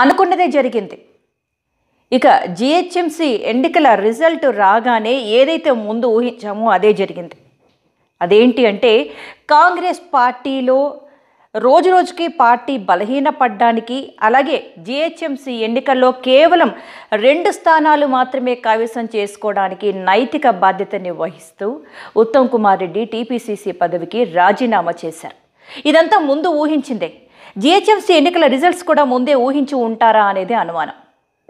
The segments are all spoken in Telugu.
అనుకున్నదే జరిగింది ఇక జిహెచ్ఎంసి ఎన్నికల రిజల్ట్ రాగానే ఏదైతే ముందు ఊహించామో అదే జరిగింది అదేంటి అంటే కాంగ్రెస్ పార్టీలో రోజు రోజుకి పార్టీ బలహీనపడడానికి అలాగే జిహెచ్ఎంసీ ఎన్నికల్లో కేవలం రెండు స్థానాలు మాత్రమే కైవసం చేసుకోవడానికి నైతిక బాధ్యతని వహిస్తూ ఉత్తమ్ కుమార్ రెడ్డి టీపీసీసీ పదవికి రాజీనామా చేశారు ఇదంతా ముందు ఊహించిందే జిహెచ్ఎంసీ ఎన్నికల రిజల్ట్స్ కూడా ముందే ఊహించి ఉంటారా అనేది అనుమానం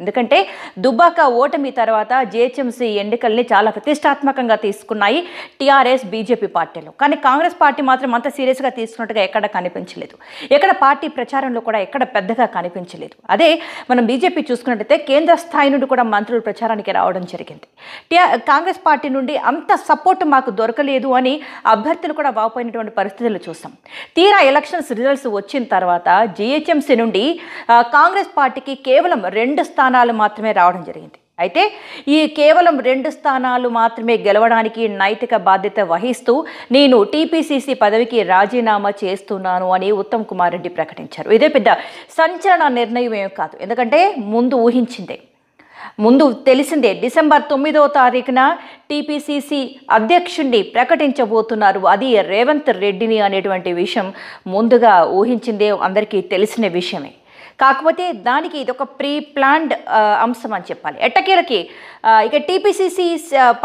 ఎందుకంటే దుబ్బాక ఓటమి తర్వాత జేహెచ్ఎంసీ ఎన్నికల్ని చాలా ప్రతిష్టాత్మకంగా తీసుకున్నాయి టీఆర్ఎస్ బీజేపీ పార్టీలు కానీ కాంగ్రెస్ పార్టీ మాత్రం అంత సీరియస్గా తీసుకున్నట్టుగా ఎక్కడ కనిపించలేదు ఎక్కడ పార్టీ ప్రచారంలో కూడా ఎక్కడ పెద్దగా కనిపించలేదు అదే మనం బీజేపీ చూసుకున్నట్టయితే కేంద్ర స్థాయి నుండి కూడా మంత్రులు ప్రచారానికి రావడం జరిగింది కాంగ్రెస్ పార్టీ నుండి అంత సపోర్ట్ మాకు దొరకలేదు అని అభ్యర్థులు కూడా వాపోయినటువంటి పరిస్థితులు చూసాం తీరా ఎలక్షన్స్ రిజల్ట్స్ వచ్చిన తర్వాత జీహెచ్ఎంసీ నుండి కాంగ్రెస్ పార్టీకి కేవలం రెండు స్థానాలు స్థానాలు మాత్రమే రావడం జరిగింది అయితే ఈ కేవలం రెండు స్థానాలు మాత్రమే గెలవడానికి నైతిక బాధ్యత వహిస్తూ నేను టీపీసీసీ పదవికి రాజీనామా చేస్తున్నాను అని ఉత్తమ్ కుమార్ రెడ్డి ప్రకటించారు ఇదే పెద్ద సంచలన నిర్ణయం ఏమి కాదు ఎందుకంటే ముందు ఊహించిందే ముందు తెలిసిందే డిసెంబర్ తొమ్మిదో తారీఖున టీపీసీసీ అధ్యక్షుణ్ణి ప్రకటించబోతున్నారు అది రేవంత్ రెడ్డిని అనేటువంటి విషయం ముందుగా ఊహించిందే అందరికీ తెలిసిన విషయమే కాకపోతే దానికి ఇది ఒక ప్రీ ప్లాన్డ్ అంశం అని చెప్పాలి ఎట్టకీలకి ఇక టీపీసీసీ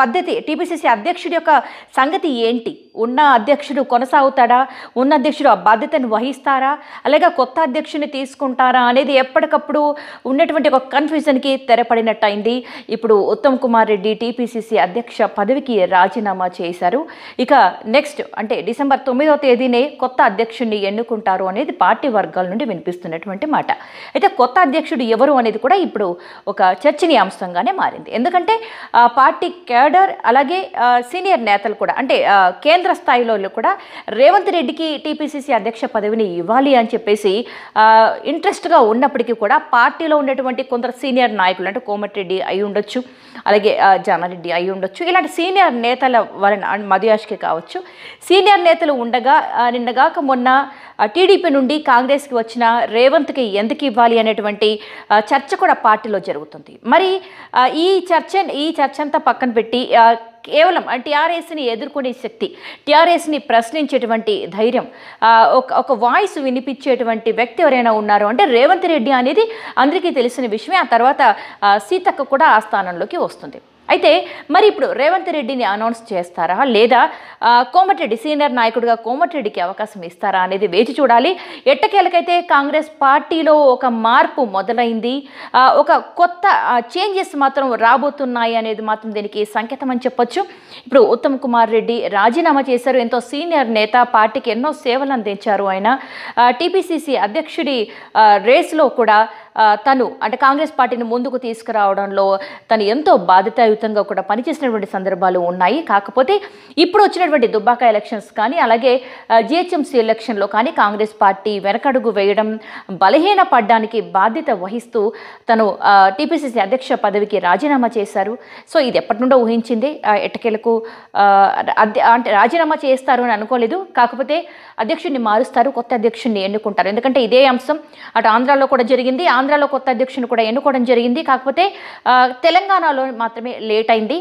పద్ధతి టీపీసీసీ అధ్యక్షుడి యొక్క సంగతి ఏంటి ఉన్న అధ్యక్షుడు కొనసాగుతాడా ఉన్న అధ్యక్షుడు ఆ బాధ్యతను వహిస్తారా అలాగే కొత్త అధ్యక్షుని తీసుకుంటారా అనేది ఎప్పటికప్పుడు ఉన్నటువంటి ఒక కన్ఫ్యూజన్కి అయింది ఇప్పుడు ఉత్తమ్ కుమార్ రెడ్డి టీపీసీసీ అధ్యక్ష పదవికి రాజీనామా చేశారు ఇక నెక్స్ట్ అంటే డిసెంబర్ తొమ్మిదవ తేదీనే కొత్త అధ్యక్షుడిని ఎన్నుకుంటారు అనేది పార్టీ వర్గాల నుండి వినిపిస్తున్నటువంటి మాట అయితే కొత్త అధ్యక్షుడు ఎవరు అనేది కూడా ఇప్పుడు ఒక చర్చనీయాంశంగానే మారింది ఎందుకంటే పార్టీ క్యాడర్ అలాగే సీనియర్ నేతలు కూడా అంటే కేంద్ర కేంద్ర స్థాయిలో కూడా రేవంత్ రెడ్డికి టీపీసీసీ అధ్యక్ష పదవిని ఇవ్వాలి అని చెప్పేసి ఇంట్రెస్ట్గా ఉన్నప్పటికీ కూడా పార్టీలో ఉన్నటువంటి కొందరు సీనియర్ నాయకులు అంటే కోమటిరెడ్డి అయి ఉండొచ్చు అలాగే జానారెడ్డి అయి ఉండొచ్చు ఇలాంటి సీనియర్ నేతల వలన మధుయాష్కే కావచ్చు సీనియర్ నేతలు ఉండగా నిన్నగాక మొన్న టీడీపీ నుండి కాంగ్రెస్కి వచ్చిన రేవంత్కి ఎందుకు ఇవ్వాలి అనేటువంటి చర్చ కూడా పార్టీలో జరుగుతుంది మరి ఈ చర్చ ఈ చర్చ అంతా పక్కన పెట్టి కేవలం టీఆర్ఎస్ని ఎదుర్కొనే శక్తి టీఆర్ఎస్ని ప్రశ్నించేటువంటి ధైర్యం ఒక ఒక వాయిస్ వినిపించేటువంటి వ్యక్తి ఎవరైనా ఉన్నారు అంటే రేవంత్ రెడ్డి అనేది అందరికీ తెలిసిన విషయమే ఆ తర్వాత సీతక్క కూడా ఆ స్థానంలోకి వస్తుంది అయితే మరి ఇప్పుడు రేవంత్ రెడ్డిని అనౌన్స్ చేస్తారా లేదా కోమటిరెడ్డి సీనియర్ నాయకుడిగా కోమటిరెడ్డికి అవకాశం ఇస్తారా అనేది వేచి చూడాలి ఎట్టకేలకైతే కాంగ్రెస్ పార్టీలో ఒక మార్పు మొదలైంది ఒక కొత్త చేంజెస్ మాత్రం రాబోతున్నాయి అనేది మాత్రం దీనికి సంకేతం అని చెప్పొచ్చు ఇప్పుడు ఉత్తమ్ కుమార్ రెడ్డి రాజీనామా చేశారు ఎంతో సీనియర్ నేత పార్టీకి ఎన్నో సేవలు అందించారు ఆయన టీపీసీసీ అధ్యక్షుడి రేస్లో కూడా తను అంటే కాంగ్రెస్ పార్టీని ముందుకు తీసుకురావడంలో తను ఎంతో బాధ్యతాయుతంగా కూడా పనిచేసినటువంటి సందర్భాలు ఉన్నాయి కాకపోతే ఇప్పుడు వచ్చినటువంటి దుబ్బాక ఎలక్షన్స్ కానీ అలాగే జిహెచ్ఎంసీ ఎలక్షన్లో కానీ కాంగ్రెస్ పార్టీ వెనకడుగు వేయడం బలహీన పడ్డానికి బాధ్యత వహిస్తూ తను టీపీసీసీ అధ్యక్ష పదవికి రాజీనామా చేశారు సో ఇది ఎప్పటి నుండో ఊహించింది ఎట్టకేలకు అంటే రాజీనామా చేస్తారు అని అనుకోలేదు కాకపోతే అధ్యక్షుడిని మారుస్తారు కొత్త అధ్యక్షుడిని ఎన్నుకుంటారు ఎందుకంటే ఇదే అంశం అటు ఆంధ్రాలో కూడా జరిగింది ఆంధ్రాలో కొత్త అధ్యక్షుని కూడా ఎన్నుకోవడం జరిగింది కాకపోతే తెలంగాణలో మాత్రమే లేట్ అయింది